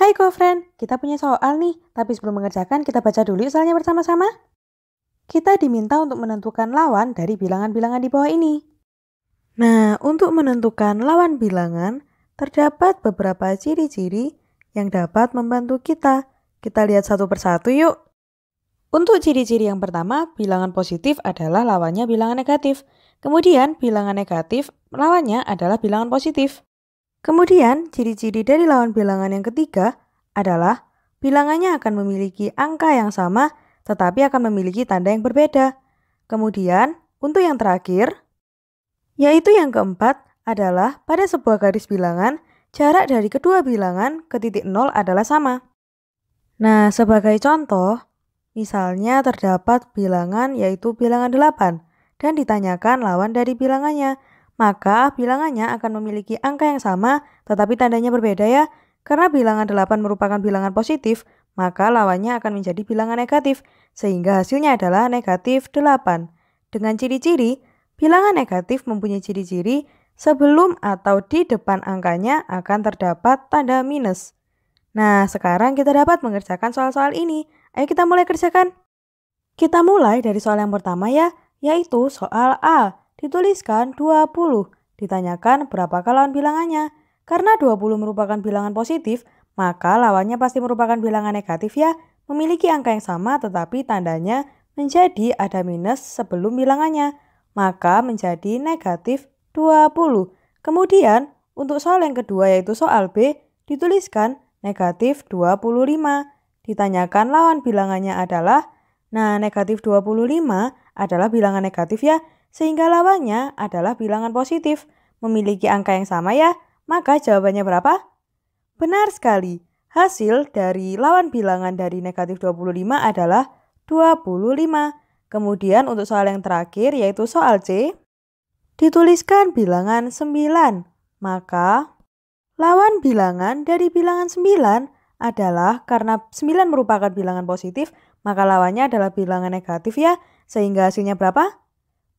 Hai GoFriend, kita punya soal nih, tapi sebelum mengerjakan kita baca dulu soalnya bersama-sama. Kita diminta untuk menentukan lawan dari bilangan-bilangan di bawah ini. Nah, untuk menentukan lawan bilangan, terdapat beberapa ciri-ciri yang dapat membantu kita. Kita lihat satu persatu yuk. Untuk ciri-ciri yang pertama, bilangan positif adalah lawannya bilangan negatif. Kemudian, bilangan negatif lawannya adalah bilangan positif. Kemudian, ciri-ciri dari lawan bilangan yang ketiga adalah bilangannya akan memiliki angka yang sama tetapi akan memiliki tanda yang berbeda. Kemudian, untuk yang terakhir, yaitu yang keempat adalah pada sebuah garis bilangan, jarak dari kedua bilangan ke titik nol adalah sama. Nah, sebagai contoh, misalnya terdapat bilangan yaitu bilangan 8 dan ditanyakan lawan dari bilangannya, maka bilangannya akan memiliki angka yang sama tetapi tandanya berbeda ya. Karena bilangan 8 merupakan bilangan positif, maka lawannya akan menjadi bilangan negatif, sehingga hasilnya adalah negatif 8. Dengan ciri-ciri, bilangan negatif mempunyai ciri-ciri sebelum atau di depan angkanya akan terdapat tanda minus. Nah, sekarang kita dapat mengerjakan soal-soal ini. Ayo kita mulai kerjakan. Kita mulai dari soal yang pertama ya, yaitu soal A. Dituliskan 20. Ditanyakan berapa lawan bilangannya. Karena 20 merupakan bilangan positif, maka lawannya pasti merupakan bilangan negatif ya. Memiliki angka yang sama tetapi tandanya menjadi ada minus sebelum bilangannya. Maka menjadi negatif 20. Kemudian untuk soal yang kedua yaitu soal B dituliskan negatif 25. Ditanyakan lawan bilangannya adalah Nah, negatif 25 adalah bilangan negatif ya, sehingga lawannya adalah bilangan positif. Memiliki angka yang sama ya, maka jawabannya berapa? Benar sekali. Hasil dari lawan bilangan dari negatif 25 adalah 25. Kemudian untuk soal yang terakhir yaitu soal C, dituliskan bilangan 9. Maka lawan bilangan dari bilangan 9 adalah karena 9 merupakan bilangan positif, maka lawannya adalah bilangan negatif ya, sehingga hasilnya berapa?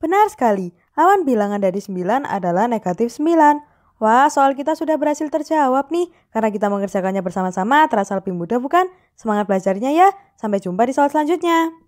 Benar sekali, lawan bilangan dari 9 adalah negatif 9. Wah, soal kita sudah berhasil terjawab nih, karena kita mengerjakannya bersama-sama terasa lebih mudah bukan? Semangat belajarnya ya, sampai jumpa di soal selanjutnya.